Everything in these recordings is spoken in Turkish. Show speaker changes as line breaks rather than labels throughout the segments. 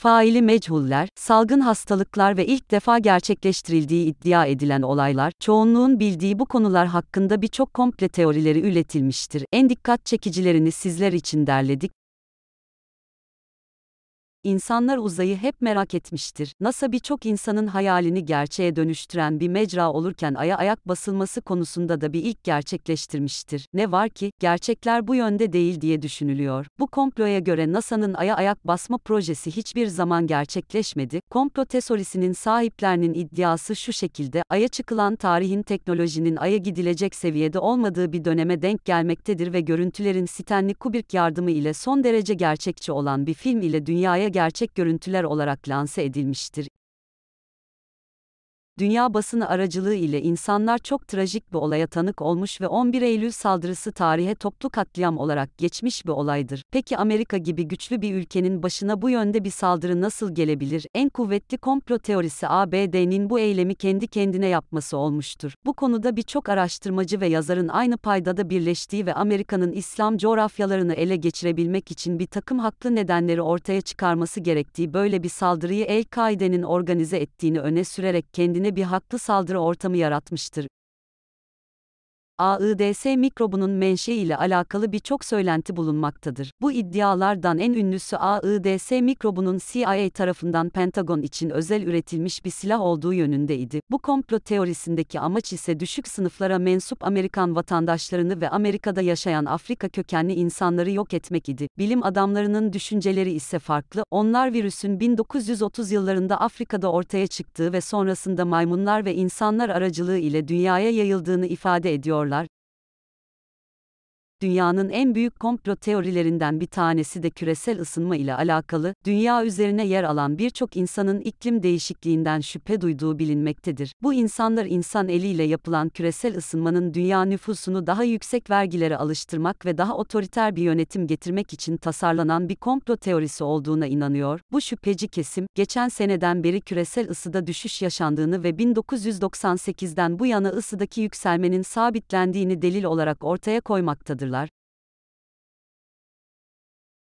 faili meçhuller, salgın hastalıklar ve ilk defa gerçekleştirildiği iddia edilen olaylar, çoğunluğun bildiği bu konular hakkında birçok komple teorileri üretilmiştir. En dikkat çekicilerini sizler için derledik. İnsanlar uzayı hep merak etmiştir. NASA birçok insanın hayalini gerçeğe dönüştüren bir mecra olurken aya ayak basılması konusunda da bir ilk gerçekleştirmiştir. Ne var ki, gerçekler bu yönde değil diye düşünülüyor. Bu komploya göre NASA'nın aya ayak basma projesi hiçbir zaman gerçekleşmedi. Komplo tesorisinin sahiplerinin iddiası şu şekilde, aya çıkılan tarihin teknolojinin aya gidilecek seviyede olmadığı bir döneme denk gelmektedir ve görüntülerin Stanley Kubrick yardımı ile son derece gerçekçi olan bir film ile dünyaya gerçek görüntüler olarak lanse edilmiştir dünya basını aracılığı ile insanlar çok trajik bir olaya tanık olmuş ve 11 Eylül saldırısı tarihe toplu katliam olarak geçmiş bir olaydır. Peki Amerika gibi güçlü bir ülkenin başına bu yönde bir saldırı nasıl gelebilir? En kuvvetli komplo teorisi ABD'nin bu eylemi kendi kendine yapması olmuştur. Bu konuda birçok araştırmacı ve yazarın aynı paydada birleştiği ve Amerika'nın İslam coğrafyalarını ele geçirebilmek için bir takım haklı nedenleri ortaya çıkarması gerektiği böyle bir saldırıyı El-Kaide'nin organize ettiğini öne sürerek kendine bir haklı saldırı ortamı yaratmıştır. AIDS mikrobunun menşei ile alakalı birçok söylenti bulunmaktadır. Bu iddialardan en ünlüsü AIDS mikrobunun CIA tarafından Pentagon için özel üretilmiş bir silah olduğu yönündeydi. Bu komplo teorisindeki amaç ise düşük sınıflara mensup Amerikan vatandaşlarını ve Amerika'da yaşayan Afrika kökenli insanları yok etmek idi. Bilim adamlarının düşünceleri ise farklı. Onlar virüsün 1930 yıllarında Afrika'da ortaya çıktığı ve sonrasında maymunlar ve insanlar aracılığı ile dünyaya yayıldığını ifade ediyorlar yapıyorlar, dünyanın en büyük komplo teorilerinden bir tanesi de küresel ısınma ile alakalı, dünya üzerine yer alan birçok insanın iklim değişikliğinden şüphe duyduğu bilinmektedir. Bu insanlar insan eliyle yapılan küresel ısınmanın dünya nüfusunu daha yüksek vergilere alıştırmak ve daha otoriter bir yönetim getirmek için tasarlanan bir komplo teorisi olduğuna inanıyor. Bu şüpheci kesim, geçen seneden beri küresel ısıda düşüş yaşandığını ve 1998'den bu yana ısıdaki yükselmenin sabitlendiğini delil olarak ortaya koymaktadır olurlar,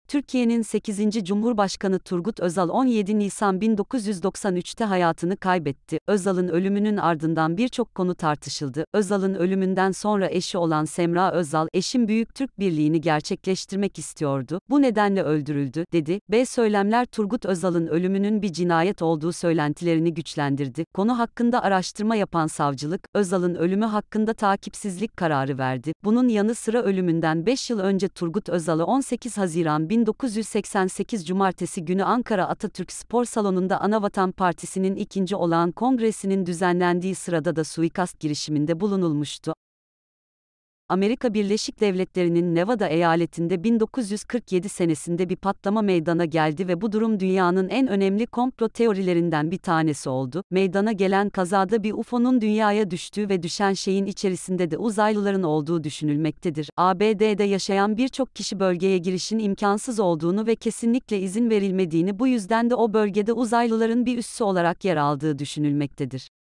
Türkiye'nin 8. Cumhurbaşkanı Turgut Özal 17 Nisan 1993'te hayatını kaybetti. Özal'ın ölümünün ardından birçok konu tartışıldı. Özal'ın ölümünden sonra eşi olan Semra Özal, eşim Büyük Türk Birliği'ni gerçekleştirmek istiyordu. Bu nedenle öldürüldü, dedi. B söylemler Turgut Özal'ın ölümünün bir cinayet olduğu söylentilerini güçlendirdi. Konu hakkında araştırma yapan savcılık, Özal'ın ölümü hakkında takipsizlik kararı verdi. Bunun yanı sıra ölümünden 5 yıl önce Turgut Özal'ı 18 Haziran 1 1988 Cumartesi günü Ankara Atatürk Spor Salonu'nda Anavatan Partisi'nin ikinci olağan kongresinin düzenlendiği sırada da suikast girişiminde bulunulmuştu. Amerika Birleşik Devletleri'nin Nevada eyaletinde 1947 senesinde bir patlama meydana geldi ve bu durum dünyanın en önemli komplo teorilerinden bir tanesi oldu. Meydana gelen kazada bir UFO'nun dünyaya düştüğü ve düşen şeyin içerisinde de uzaylıların olduğu düşünülmektedir. ABD'de yaşayan birçok kişi bölgeye girişin imkansız olduğunu ve kesinlikle izin verilmediğini bu yüzden de o bölgede uzaylıların bir üssü olarak yer aldığı düşünülmektedir.